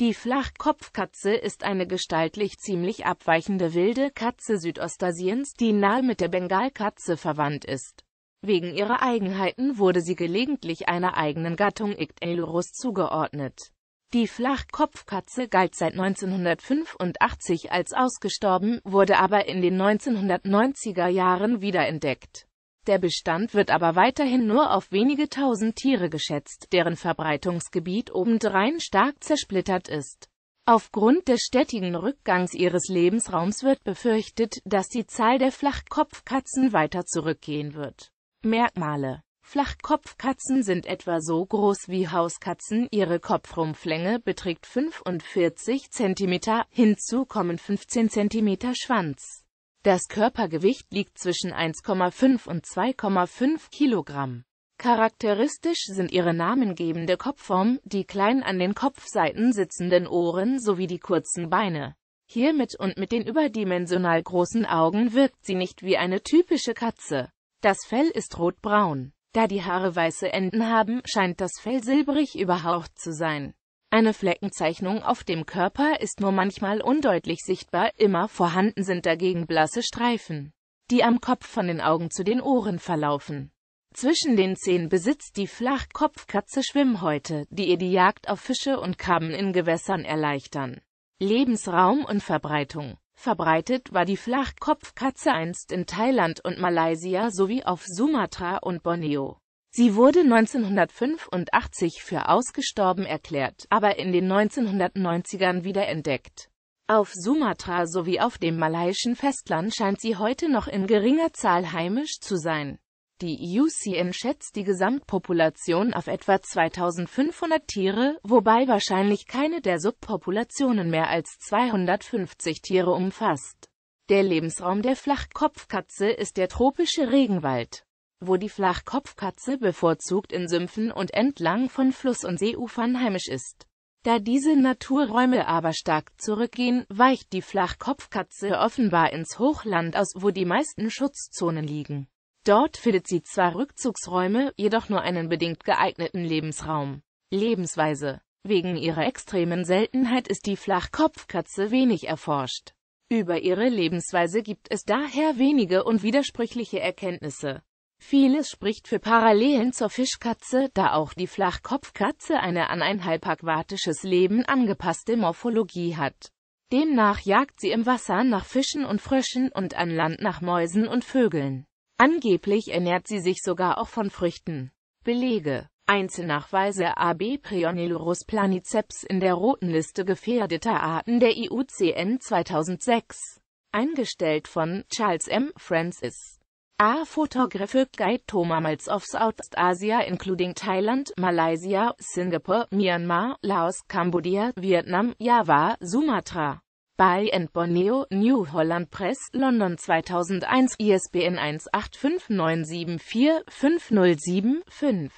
Die Flachkopfkatze ist eine gestaltlich ziemlich abweichende wilde Katze Südostasiens, die nahe mit der Bengalkatze verwandt ist. Wegen ihrer Eigenheiten wurde sie gelegentlich einer eigenen Gattung Ictelurus zugeordnet. Die Flachkopfkatze galt seit 1985 als ausgestorben, wurde aber in den 1990er Jahren wiederentdeckt. Der Bestand wird aber weiterhin nur auf wenige tausend Tiere geschätzt, deren Verbreitungsgebiet obendrein stark zersplittert ist. Aufgrund des stetigen Rückgangs ihres Lebensraums wird befürchtet, dass die Zahl der Flachkopfkatzen weiter zurückgehen wird. Merkmale Flachkopfkatzen sind etwa so groß wie Hauskatzen, ihre Kopfrumpflänge beträgt 45 cm, hinzu kommen 15 cm Schwanz. Das Körpergewicht liegt zwischen 1,5 und 2,5 Kilogramm. Charakteristisch sind ihre namengebende Kopfform, die klein an den Kopfseiten sitzenden Ohren sowie die kurzen Beine. Hiermit und mit den überdimensional großen Augen wirkt sie nicht wie eine typische Katze. Das Fell ist rotbraun. Da die Haare weiße Enden haben, scheint das Fell silbrig überhaucht zu sein. Eine Fleckenzeichnung auf dem Körper ist nur manchmal undeutlich sichtbar, immer vorhanden sind dagegen blasse Streifen, die am Kopf von den Augen zu den Ohren verlaufen. Zwischen den Zehen besitzt die Flachkopfkatze Schwimmhäute, die ihr die Jagd auf Fische und Krabben in Gewässern erleichtern. Lebensraum und Verbreitung Verbreitet war die Flachkopfkatze einst in Thailand und Malaysia sowie auf Sumatra und Borneo. Sie wurde 1985 für ausgestorben erklärt, aber in den 1990ern wiederentdeckt. Auf Sumatra sowie auf dem malaiischen Festland scheint sie heute noch in geringer Zahl heimisch zu sein. Die UCN schätzt die Gesamtpopulation auf etwa 2500 Tiere, wobei wahrscheinlich keine der Subpopulationen mehr als 250 Tiere umfasst. Der Lebensraum der Flachkopfkatze ist der tropische Regenwald wo die Flachkopfkatze bevorzugt in Sümpfen und entlang von Fluss- und Seeufern heimisch ist. Da diese Naturräume aber stark zurückgehen, weicht die Flachkopfkatze offenbar ins Hochland aus, wo die meisten Schutzzonen liegen. Dort findet sie zwar Rückzugsräume, jedoch nur einen bedingt geeigneten Lebensraum. Lebensweise Wegen ihrer extremen Seltenheit ist die Flachkopfkatze wenig erforscht. Über ihre Lebensweise gibt es daher wenige und widersprüchliche Erkenntnisse. Vieles spricht für Parallelen zur Fischkatze, da auch die Flachkopfkatze eine an ein halbakvatisches Leben angepasste Morphologie hat. Demnach jagt sie im Wasser nach Fischen und Fröschen und an Land nach Mäusen und Vögeln. Angeblich ernährt sie sich sogar auch von Früchten. Belege Einzelnachweise AB Prionellurus planiceps in der roten Liste gefährdeter Arten der IUCN 2006. Eingestellt von Charles M. Francis A photographer guide to mammals of South Asia including Thailand, Malaysia, Singapore, Myanmar, Laos, Cambodia, Vietnam, Java, Sumatra. By and Borneo, New Holland Press, London 2001, ISBN 1859745075.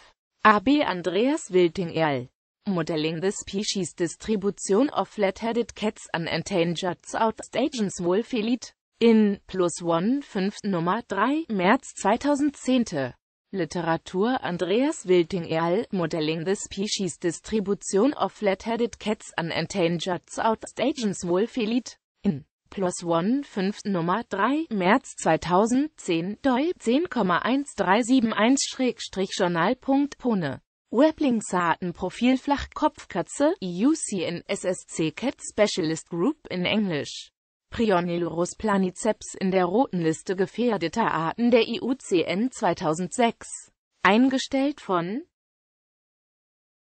AB Andreas Wilting al. Modelling the Species Distribution of Flat-Headed Cats and Endangered Southeast Asians Wolfelid in Plus One 5 Nummer 3 März 2010. Literatur Andreas Wilting et al. Modeling the Species Distribution of Flat-Headed Cats and Endangered Outstations Wolfelid in Plus One 5 Nummer 3 März 2010 doi 10,1371-journal.pone Weblinks Artenprofil Flachkopfkatze, EUCN SSC Cat Specialist Group in Englisch Prionellurus planiceps in der roten Liste gefährdeter Arten der IUCN 2006. Eingestellt von